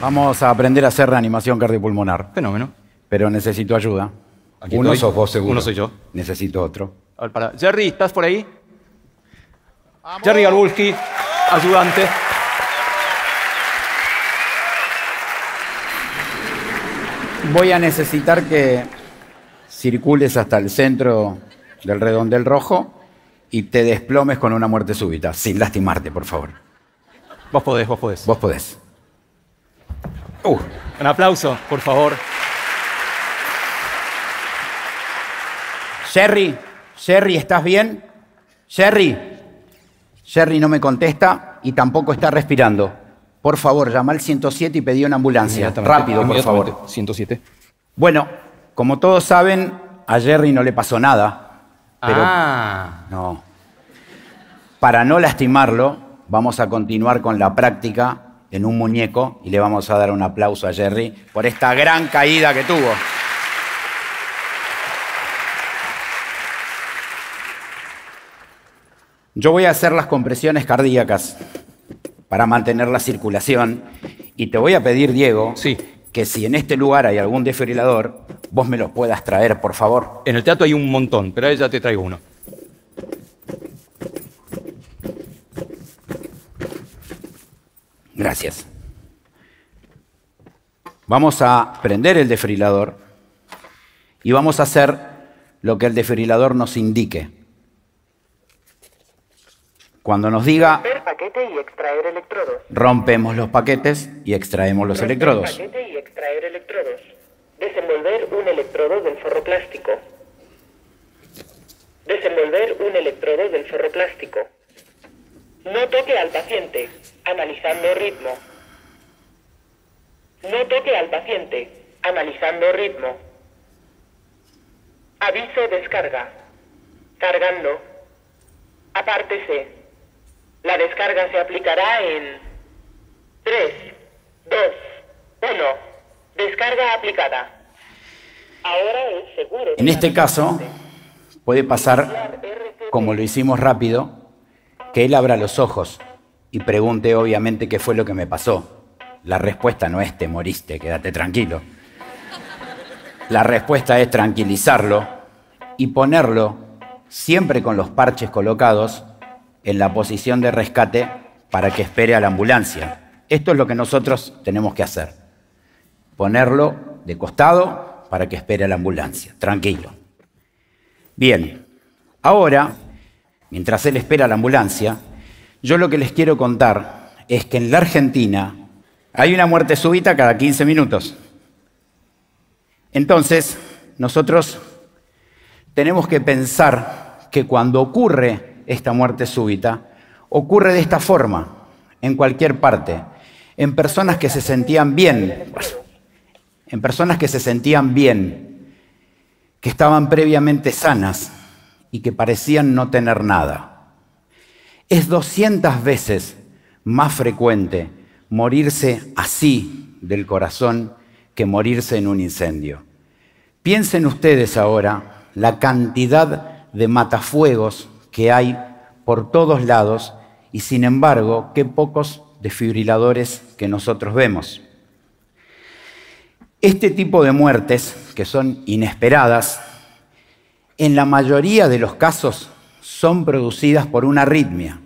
Vamos a aprender a hacer reanimación cardiopulmonar. Fenómeno. Pero necesito ayuda. uno sos vos seguro. Uno soy yo. Necesito otro. A Jerry, ¿estás por ahí? Jerry Galbulski, ayudante. Voy a necesitar que circules hasta el centro del redondel rojo y te desplomes con una muerte súbita, sin lastimarte, por favor. Vos podés, vos podés. Vos podés. Uh, un aplauso, por favor. Sherry, Sherry, ¿estás bien? Sherry, Sherry no me contesta y tampoco está respirando. Por favor, llama al 107 y pedí una ambulancia. Rápido, por favor. 107. Bueno, como todos saben, a Jerry no le pasó nada. ah. no. Para no lastimarlo, vamos a continuar con la práctica en un muñeco y le vamos a dar un aplauso a Jerry por esta gran caída que tuvo. Yo voy a hacer las compresiones cardíacas para mantener la circulación y te voy a pedir, Diego, sí. que si en este lugar hay algún desfibrilador, vos me los puedas traer, por favor. En el teatro hay un montón, pero ahí ya te traigo uno. Gracias. Vamos a prender el desfibrilador y vamos a hacer lo que el desfibrilador nos indique. Cuando nos diga y electrodos. Rompemos los paquetes y extraemos los electrodos. Paquete electrodos. Desenvolver un electrodo del forro plástico. Desenvolver un electrodo del forro plástico. No toque al paciente. Analizando ritmo. No toque al paciente. Analizando ritmo. Aviso descarga. Cargando. Apártese. La descarga se aplicará en 3, 2, 1. Descarga aplicada. Ahora es seguro. En este caso, puede pasar, como lo hicimos rápido, que él abra los ojos y pregunte obviamente qué fue lo que me pasó. La respuesta no es te moriste, quédate tranquilo. La respuesta es tranquilizarlo y ponerlo, siempre con los parches colocados, en la posición de rescate para que espere a la ambulancia. Esto es lo que nosotros tenemos que hacer. Ponerlo de costado para que espere a la ambulancia. Tranquilo. Bien, ahora mientras él espera la ambulancia, yo lo que les quiero contar es que en la Argentina hay una muerte súbita cada 15 minutos. Entonces, nosotros tenemos que pensar que cuando ocurre esta muerte súbita, ocurre de esta forma, en cualquier parte, en personas que se sentían bien, en personas que se sentían bien, que estaban previamente sanas, y que parecían no tener nada. Es 200 veces más frecuente morirse así del corazón que morirse en un incendio. Piensen ustedes ahora la cantidad de matafuegos que hay por todos lados y sin embargo qué pocos desfibriladores que nosotros vemos. Este tipo de muertes, que son inesperadas, en la mayoría de los casos son producidas por una arritmia.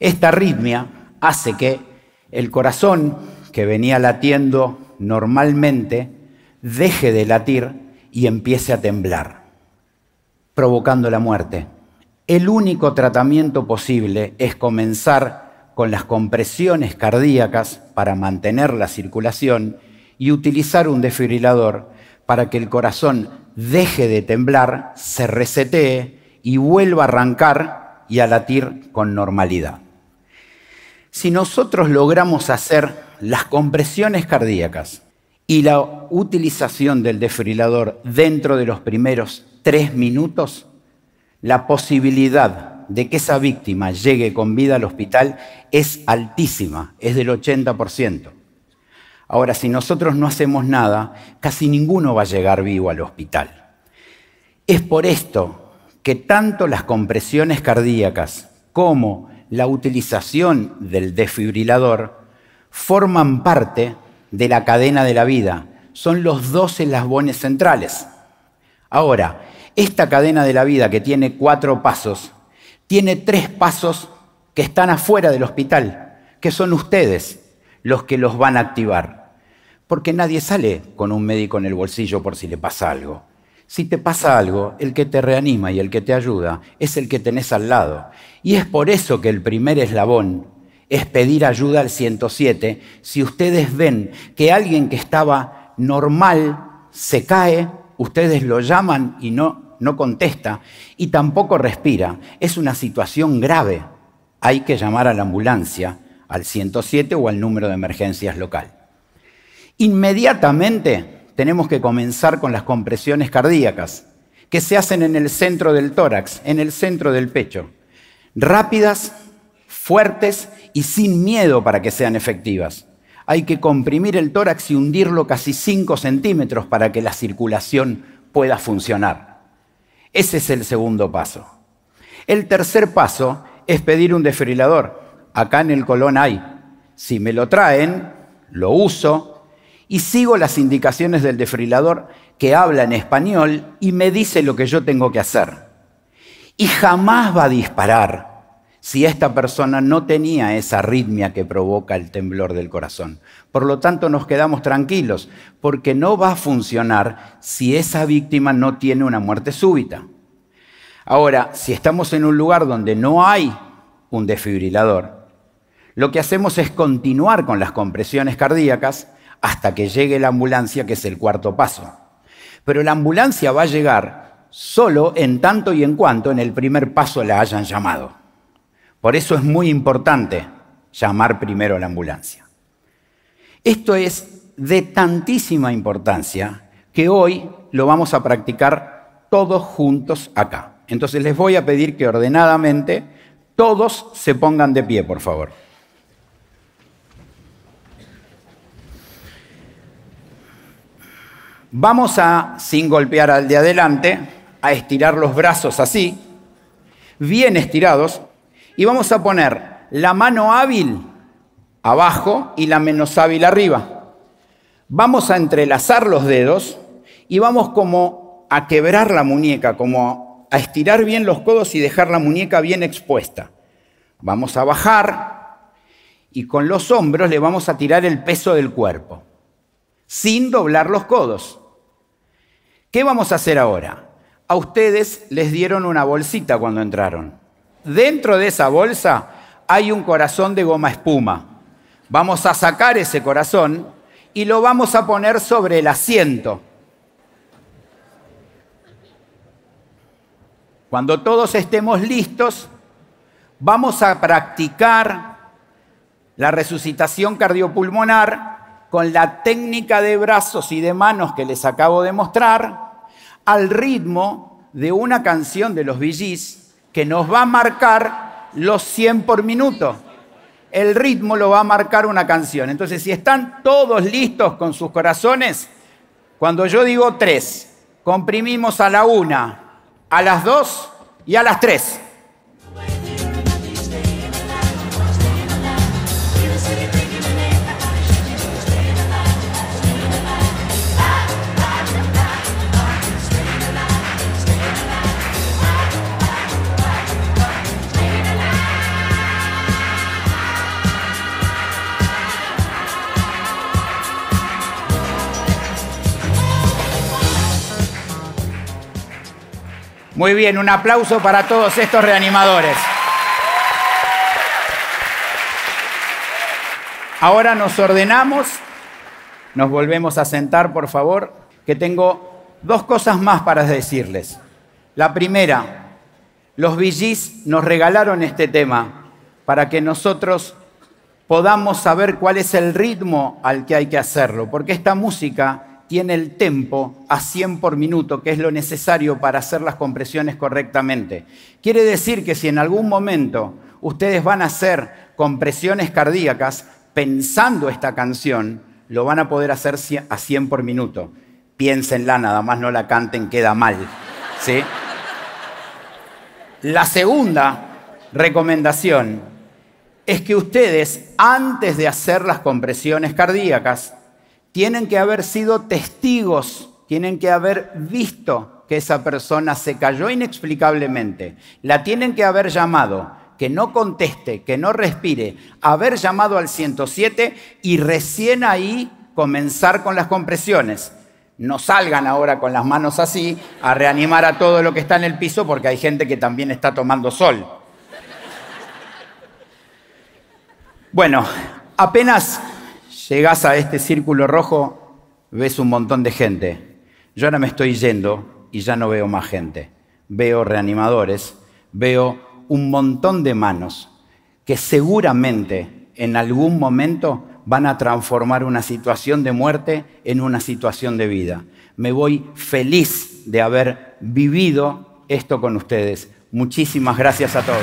Esta arritmia hace que el corazón, que venía latiendo normalmente, deje de latir y empiece a temblar, provocando la muerte. El único tratamiento posible es comenzar con las compresiones cardíacas para mantener la circulación y utilizar un desfibrilador para que el corazón deje de temblar, se resetee y vuelva a arrancar y a latir con normalidad. Si nosotros logramos hacer las compresiones cardíacas y la utilización del desfibrilador dentro de los primeros tres minutos, la posibilidad de que esa víctima llegue con vida al hospital es altísima, es del 80%. Ahora, si nosotros no hacemos nada, casi ninguno va a llegar vivo al hospital. Es por esto que tanto las compresiones cardíacas como la utilización del desfibrilador forman parte de la cadena de la vida. Son los dos eslabones centrales. Ahora, esta cadena de la vida que tiene cuatro pasos, tiene tres pasos que están afuera del hospital, que son ustedes los que los van a activar. Porque nadie sale con un médico en el bolsillo por si le pasa algo. Si te pasa algo, el que te reanima y el que te ayuda es el que tenés al lado. Y es por eso que el primer eslabón es pedir ayuda al 107. Si ustedes ven que alguien que estaba normal se cae, ustedes lo llaman y no, no contesta y tampoco respira. Es una situación grave. Hay que llamar a la ambulancia, al 107 o al número de emergencias local. Inmediatamente tenemos que comenzar con las compresiones cardíacas, que se hacen en el centro del tórax, en el centro del pecho. Rápidas, fuertes y sin miedo para que sean efectivas. Hay que comprimir el tórax y hundirlo casi 5 centímetros para que la circulación pueda funcionar. Ese es el segundo paso. El tercer paso es pedir un desfibrilador. Acá en el Colón hay. Si me lo traen, lo uso, y sigo las indicaciones del desfibrilador que habla en español y me dice lo que yo tengo que hacer. Y jamás va a disparar si esta persona no tenía esa arritmia que provoca el temblor del corazón. Por lo tanto, nos quedamos tranquilos, porque no va a funcionar si esa víctima no tiene una muerte súbita. Ahora, si estamos en un lugar donde no hay un desfibrilador, lo que hacemos es continuar con las compresiones cardíacas hasta que llegue la ambulancia, que es el cuarto paso. Pero la ambulancia va a llegar solo en tanto y en cuanto en el primer paso la hayan llamado. Por eso es muy importante llamar primero a la ambulancia. Esto es de tantísima importancia que hoy lo vamos a practicar todos juntos acá. Entonces les voy a pedir que ordenadamente todos se pongan de pie, por favor. Vamos a, sin golpear al de adelante, a estirar los brazos así, bien estirados, y vamos a poner la mano hábil abajo y la menos hábil arriba. Vamos a entrelazar los dedos y vamos como a quebrar la muñeca, como a estirar bien los codos y dejar la muñeca bien expuesta. Vamos a bajar y con los hombros le vamos a tirar el peso del cuerpo sin doblar los codos. ¿Qué vamos a hacer ahora? A ustedes les dieron una bolsita cuando entraron. Dentro de esa bolsa hay un corazón de goma espuma. Vamos a sacar ese corazón y lo vamos a poner sobre el asiento. Cuando todos estemos listos, vamos a practicar la resucitación cardiopulmonar con la técnica de brazos y de manos que les acabo de mostrar, al ritmo de una canción de los VGs que nos va a marcar los 100 por minuto. El ritmo lo va a marcar una canción. Entonces, si están todos listos con sus corazones, cuando yo digo tres, comprimimos a la una, a las dos y a las tres. Muy bien, un aplauso para todos estos reanimadores. Ahora nos ordenamos, nos volvemos a sentar, por favor, que tengo dos cosas más para decirles. La primera, los VGs nos regalaron este tema para que nosotros podamos saber cuál es el ritmo al que hay que hacerlo, porque esta música tiene el tempo a 100 por minuto, que es lo necesario para hacer las compresiones correctamente. Quiere decir que si en algún momento ustedes van a hacer compresiones cardíacas pensando esta canción, lo van a poder hacer a 100 por minuto. Piénsenla, nada más no la canten, queda mal. ¿sí? La segunda recomendación es que ustedes, antes de hacer las compresiones cardíacas, tienen que haber sido testigos, tienen que haber visto que esa persona se cayó inexplicablemente. La tienen que haber llamado, que no conteste, que no respire, haber llamado al 107 y recién ahí comenzar con las compresiones. No salgan ahora con las manos así a reanimar a todo lo que está en el piso porque hay gente que también está tomando sol. Bueno, apenas Llegas a este círculo rojo, ves un montón de gente. Yo ahora me estoy yendo y ya no veo más gente. Veo reanimadores, veo un montón de manos que seguramente en algún momento van a transformar una situación de muerte en una situación de vida. Me voy feliz de haber vivido esto con ustedes. Muchísimas gracias a todos.